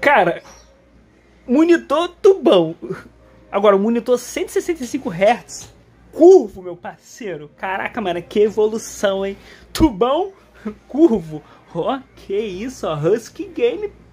Cara, monitor tubão. Agora, o monitor 165 Hz. Curvo, meu parceiro. Caraca, mano, que evolução, hein? Tubão, curvo. Ó, oh, que isso, ó. Husky Game